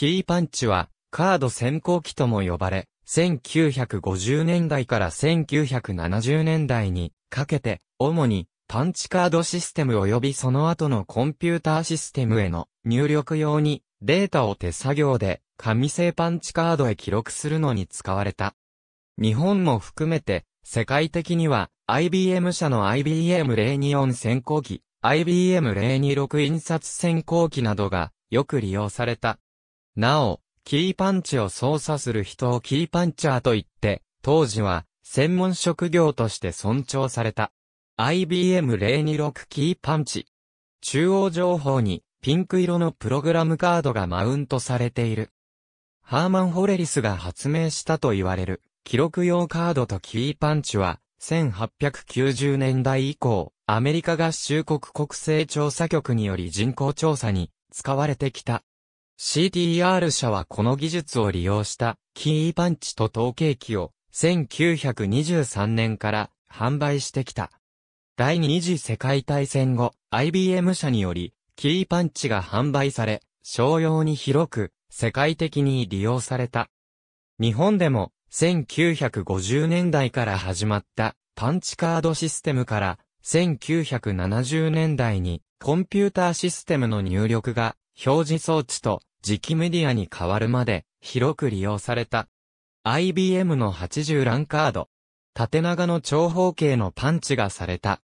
キーパンチは、カード先行機とも呼ばれ、1950年代から1970年代にかけて、主にパンチカードシステム及びその後のコンピューターシステムへの入力用にデータを手作業で紙製パンチカードへ記録するのに使われた。日本も含めて世界的には IBM 社の IBM024 先行機、IBM026 印刷先行機などがよく利用された。なお、キーパンチを操作する人をキーパンチャーと言って、当時は専門職業として尊重された。IBM026 キーパンチ。中央情報にピンク色のプログラムカードがマウントされている。ハーマン・ホレリスが発明したと言われる記録用カードとキーパンチは1890年代以降、アメリカ合衆国国勢調査局により人口調査に使われてきた。CTR 社はこの技術を利用したキーパンチと統計機を1923年から販売してきた。第二次世界大戦後、IBM 社によりキーパンチが販売され、商用に広く世界的に利用された。日本でも1950年代から始まったパンチカードシステムから1970年代にコンピューターシステムの入力が表示装置と磁気メディアに変わるまで広く利用された。IBM の80ランカード。縦長の長方形のパンチがされた。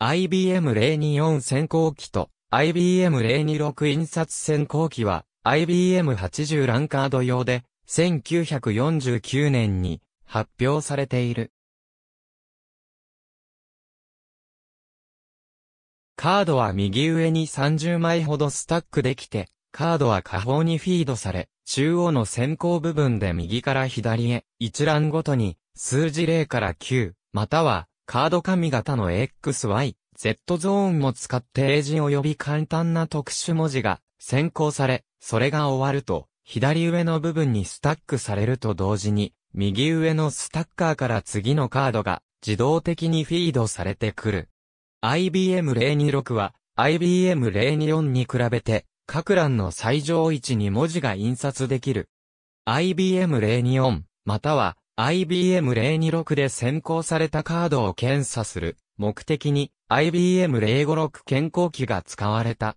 IBM024 先行機と IBM026 印刷先行機は IBM80 ランカード用で1949年に発表されている。カードは右上に30枚ほどスタックできて、カードは下方にフィードされ、中央の先行部分で右から左へ、一覧ごとに、数字0から9、または、カード紙型の XY、Z ゾーンも使って英字及び簡単な特殊文字が先行され、それが終わると、左上の部分にスタックされると同時に、右上のスタッカーから次のカードが自動的にフィードされてくる。IBM026 は IBM024 に比べて各欄の最上位置に文字が印刷できる。IBM024 または IBM026 で選考されたカードを検査する目的に IBM056 健康機が使われた。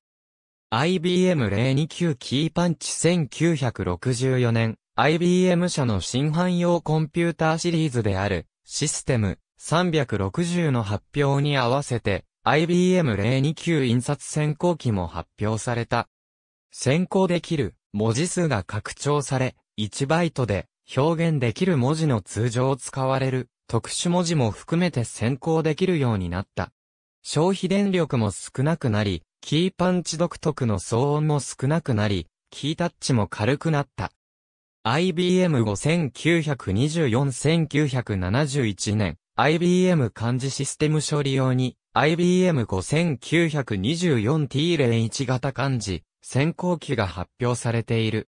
IBM029 キーパンチ1964年 IBM 社の新汎用コンピューターシリーズであるシステム360の発表に合わせて IBM029 印刷選考機も発表された。先行できる文字数が拡張され、1バイトで表現できる文字の通常使われる特殊文字も含めて先行できるようになった。消費電力も少なくなり、キーパンチ独特の騒音も少なくなり、キータッチも軽くなった。IBM5924-1971 年、IBM 漢字システム処理用に、IBM5924T01 型漢字、先行機が発表されている。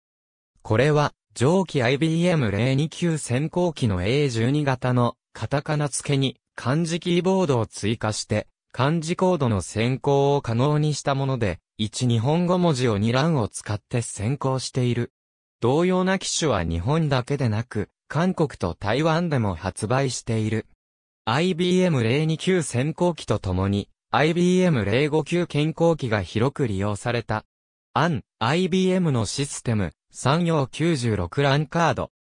これは、上気 IBM029 先行機の A12 型のカタカナ付けに漢字キーボードを追加して漢字コードの先行を可能にしたもので、1日本語文字を2欄を使って先行している。同様な機種は日本だけでなく、韓国と台湾でも発売している。IBM029 先行機とともに、IBM059 健康機が広く利用された。アン、IBM のシステム、産業96ランカード。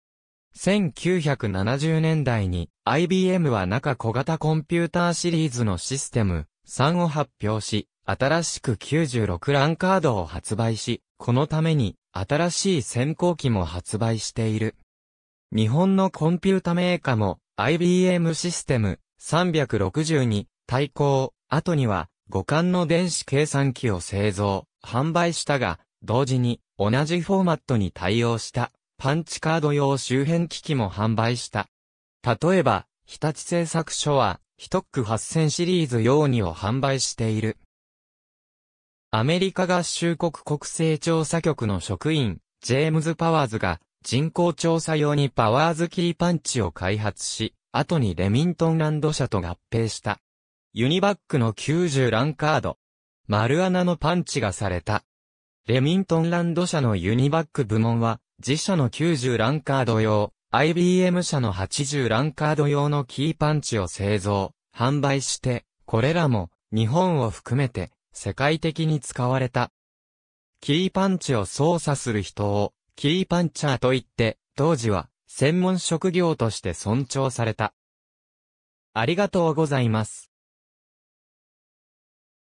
1970年代に IBM は中小型コンピューターシリーズのシステム3を発表し、新しく96ランカードを発売し、このために新しい先行機も発売している。日本のコンピュータメーカーも IBM システム360に対抗、後には五感の電子計算機を製造。販売したが、同時に同じフォーマットに対応したパンチカード用周辺機器も販売した。例えば、日立製作所は、ヒトック8000シリーズ用にを販売している。アメリカ合衆国国勢調査局の職員、ジェームズ・パワーズが、人口調査用にパワーズ切りパンチを開発し、後にレミントンランド社と合併した。ユニバックの90ランカード、丸穴のパンチがされた。レミントンランド社のユニバック部門は、自社の90ランカード用、IBM 社の80ランカード用のキーパンチを製造、販売して、これらも、日本を含めて、世界的に使われた。キーパンチを操作する人を、キーパンチャーと言って、当時は、専門職業として尊重された。ありがとうございます。